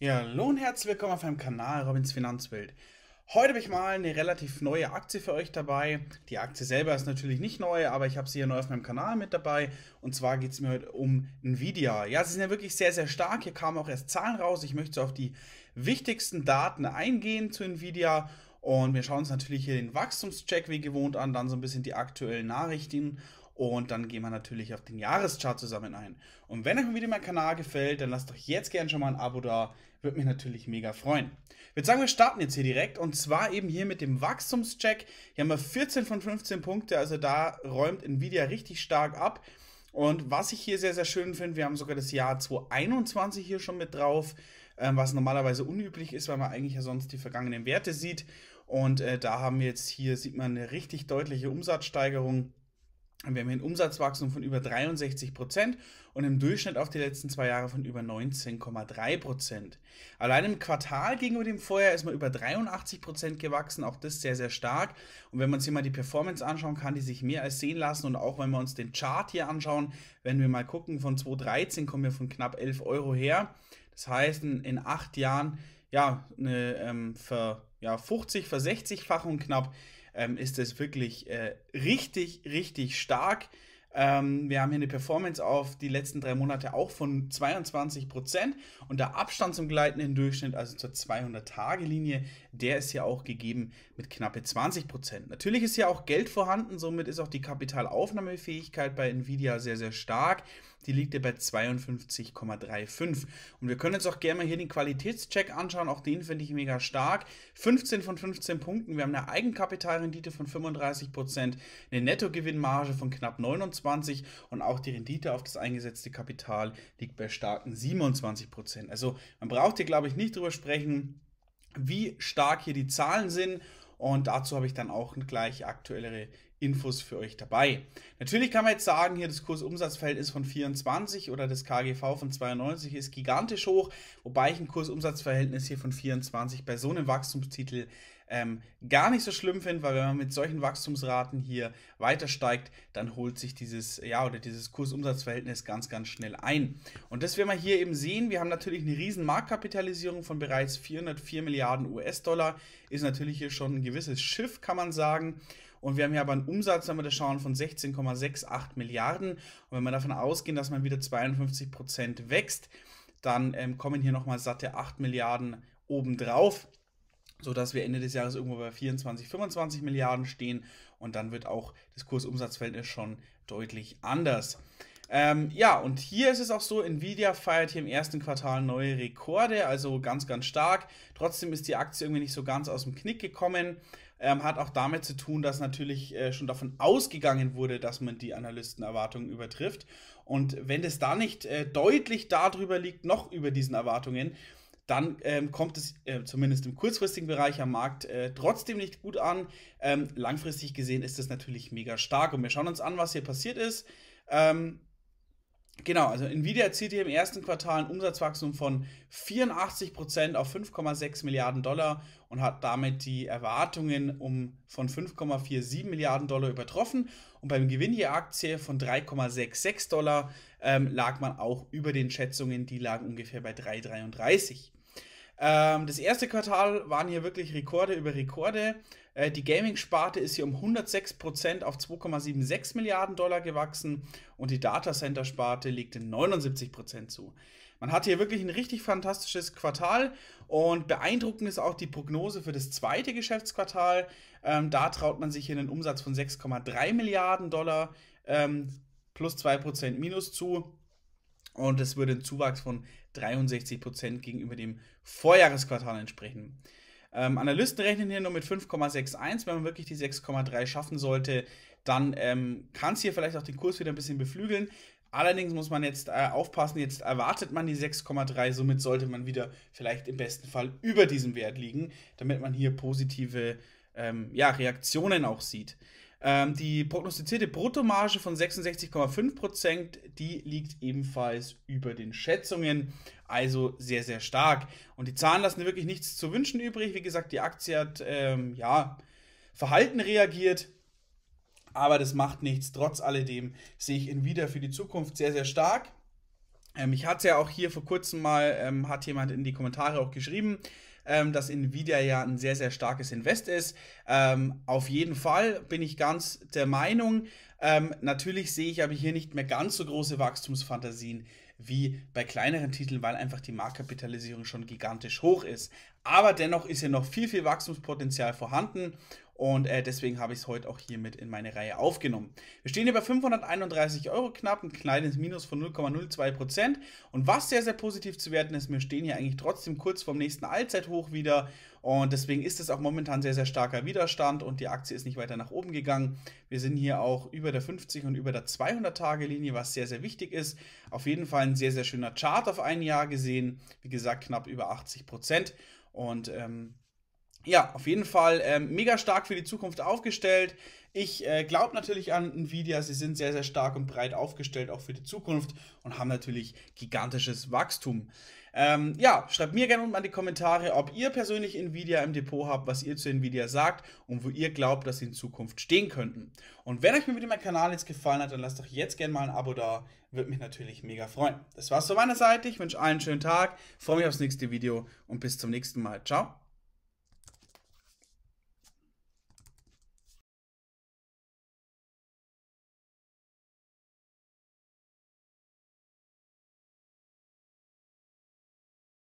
Ja, hallo und herzlich willkommen auf meinem Kanal Robins Finanzwelt. Heute habe ich mal eine relativ neue Aktie für euch dabei. Die Aktie selber ist natürlich nicht neu, aber ich habe sie hier neu auf meinem Kanal mit dabei. Und zwar geht es mir heute um Nvidia. Ja, sie sind ja wirklich sehr, sehr stark. Hier kamen auch erst Zahlen raus. Ich möchte so auf die wichtigsten Daten eingehen zu Nvidia. Und wir schauen uns natürlich hier den Wachstumscheck wie gewohnt an, dann so ein bisschen die aktuellen Nachrichten und dann gehen wir natürlich auf den Jahreschart zusammen ein. Und wenn euch wieder mein Kanal gefällt, dann lasst doch jetzt gerne schon mal ein Abo da. Würde mich natürlich mega freuen. Ich würde sagen, wir starten jetzt hier direkt. Und zwar eben hier mit dem Wachstumscheck. Hier haben wir 14 von 15 Punkte. Also da räumt Nvidia richtig stark ab. Und was ich hier sehr, sehr schön finde, wir haben sogar das Jahr 2021 hier schon mit drauf, ähm, was normalerweise unüblich ist, weil man eigentlich ja sonst die vergangenen Werte sieht. Und äh, da haben wir jetzt hier, sieht man eine richtig deutliche Umsatzsteigerung. Wir haben hier ein Umsatzwachstum von über 63 Prozent und im Durchschnitt auf die letzten zwei Jahre von über 19,3 Prozent. Allein im Quartal gegenüber dem Vorjahr ist man über 83 Prozent gewachsen, auch das sehr, sehr stark. Und wenn man sich mal die Performance anschauen kann, die sich mehr als sehen lassen und auch wenn wir uns den Chart hier anschauen, wenn wir mal gucken, von 2013 kommen wir von knapp 11 Euro her. Das heißt, in acht Jahren, ja, eine ähm, ver, ja, 50, ver 60-fachung knapp ähm, ist das wirklich äh, richtig, richtig stark. Ähm, wir haben hier eine Performance auf die letzten drei Monate auch von 22 Prozent und der Abstand zum gleitenden Durchschnitt, also zur 200-Tage-Linie, der ist ja auch gegeben mit knappe 20 Prozent. Natürlich ist ja auch Geld vorhanden, somit ist auch die Kapitalaufnahmefähigkeit bei Nvidia sehr, sehr stark. Die liegt ja bei 52,35. Und wir können uns auch gerne mal hier den Qualitätscheck anschauen. Auch den finde ich mega stark. 15 von 15 Punkten. Wir haben eine Eigenkapitalrendite von 35%, eine Nettogewinnmarge von knapp 29% und auch die Rendite auf das eingesetzte Kapital liegt bei starken 27%. Also man braucht hier, glaube ich, nicht drüber sprechen, wie stark hier die Zahlen sind. Und dazu habe ich dann auch gleich aktuellere Infos für euch dabei. Natürlich kann man jetzt sagen, hier das Kursumsatzverhältnis von 24 oder das KGV von 92 ist gigantisch hoch, wobei ich ein Kursumsatzverhältnis hier von 24 bei so einem Wachstumstitel ähm, gar nicht so schlimm finde, weil wenn man mit solchen Wachstumsraten hier weiter steigt, dann holt sich dieses, ja, oder dieses Kursumsatzverhältnis ganz, ganz schnell ein. Und das werden wir hier eben sehen. Wir haben natürlich eine riesen Marktkapitalisierung von bereits 404 Milliarden US-Dollar. Ist natürlich hier schon ein gewisses Schiff, kann man sagen. Und wir haben hier aber einen Umsatz, wenn wir das schauen, von 16,68 Milliarden. Und wenn wir davon ausgehen, dass man wieder 52 Prozent wächst, dann ähm, kommen hier nochmal satte 8 Milliarden obendrauf, sodass wir Ende des Jahres irgendwo bei 24, 25 Milliarden stehen. Und dann wird auch das Kursumsatzverhältnis schon deutlich anders. Ähm, ja, und hier ist es auch so, Nvidia feiert hier im ersten Quartal neue Rekorde, also ganz, ganz stark. Trotzdem ist die Aktie irgendwie nicht so ganz aus dem Knick gekommen. Ähm, hat auch damit zu tun, dass natürlich äh, schon davon ausgegangen wurde, dass man die Analystenerwartungen übertrifft. Und wenn das da nicht äh, deutlich darüber liegt, noch über diesen Erwartungen, dann ähm, kommt es äh, zumindest im kurzfristigen Bereich am Markt äh, trotzdem nicht gut an. Ähm, langfristig gesehen ist das natürlich mega stark. Und wir schauen uns an, was hier passiert ist. Ähm, Genau, also Nvidia erzielte im ersten Quartal ein Umsatzwachstum von 84% auf 5,6 Milliarden Dollar und hat damit die Erwartungen um von 5,47 Milliarden Dollar übertroffen. Und beim Gewinn je Aktie von 3,66 Dollar ähm, lag man auch über den Schätzungen, die lagen ungefähr bei 3,33. Ähm, das erste Quartal waren hier wirklich Rekorde über Rekorde. Äh, die Gaming-Sparte ist hier um 106% auf 2,76 Milliarden Dollar gewachsen und die Datacenter-Sparte liegt 79% zu. Man hat hier wirklich ein richtig fantastisches Quartal und beeindruckend ist auch die Prognose für das zweite Geschäftsquartal. Ähm, da traut man sich hier einen Umsatz von 6,3 Milliarden Dollar ähm, plus 2% minus zu. Und es würde ein Zuwachs von 63% Prozent gegenüber dem Vorjahresquartal entsprechen. Ähm, Analysten rechnen hier nur mit 5,61. Wenn man wirklich die 6,3 schaffen sollte, dann ähm, kann es hier vielleicht auch den Kurs wieder ein bisschen beflügeln. Allerdings muss man jetzt äh, aufpassen, jetzt erwartet man die 6,3, somit sollte man wieder vielleicht im besten Fall über diesem Wert liegen, damit man hier positive ähm, ja, Reaktionen auch sieht. Ähm, die prognostizierte Bruttomarge von 66,5%, die liegt ebenfalls über den Schätzungen, also sehr, sehr stark. Und die Zahlen lassen wirklich nichts zu wünschen übrig. Wie gesagt, die Aktie hat ähm, ja, verhalten reagiert, aber das macht nichts. Trotz alledem sehe ich ihn wieder für die Zukunft sehr, sehr stark. Ähm, ich hatte ja auch hier vor kurzem mal, ähm, hat jemand in die Kommentare auch geschrieben, ähm, dass Nvidia ja ein sehr, sehr starkes Invest ist. Ähm, auf jeden Fall bin ich ganz der Meinung. Ähm, natürlich sehe ich aber hier nicht mehr ganz so große Wachstumsfantasien wie bei kleineren Titeln, weil einfach die Marktkapitalisierung schon gigantisch hoch ist. Aber dennoch ist hier noch viel, viel Wachstumspotenzial vorhanden und äh, deswegen habe ich es heute auch hier mit in meine Reihe aufgenommen. Wir stehen hier bei 531 Euro knapp, ein kleines Minus von 0,02 Prozent. Und was sehr, sehr positiv zu werten ist, wir stehen hier eigentlich trotzdem kurz vom nächsten Allzeithoch wieder. Und deswegen ist es auch momentan sehr, sehr starker Widerstand und die Aktie ist nicht weiter nach oben gegangen. Wir sind hier auch über der 50 und über der 200-Tage-Linie, was sehr, sehr wichtig ist. Auf jeden Fall ein sehr, sehr schöner Chart auf ein Jahr gesehen. Wie gesagt, knapp über 80 Prozent. Und ähm, ja, auf jeden Fall ähm, mega stark für die Zukunft aufgestellt. Ich äh, glaube natürlich an Nvidia. Sie sind sehr, sehr stark und breit aufgestellt, auch für die Zukunft und haben natürlich gigantisches Wachstum. Ähm, ja, schreibt mir gerne unten in die Kommentare, ob ihr persönlich Nvidia im Depot habt, was ihr zu Nvidia sagt und wo ihr glaubt, dass sie in Zukunft stehen könnten. Und wenn euch mir wieder mein Kanal jetzt gefallen hat, dann lasst doch jetzt gerne mal ein Abo da. Würde mich natürlich mega freuen. Das war's von meiner Seite. Ich wünsche allen einen schönen Tag, freue mich aufs nächste Video und bis zum nächsten Mal. Ciao.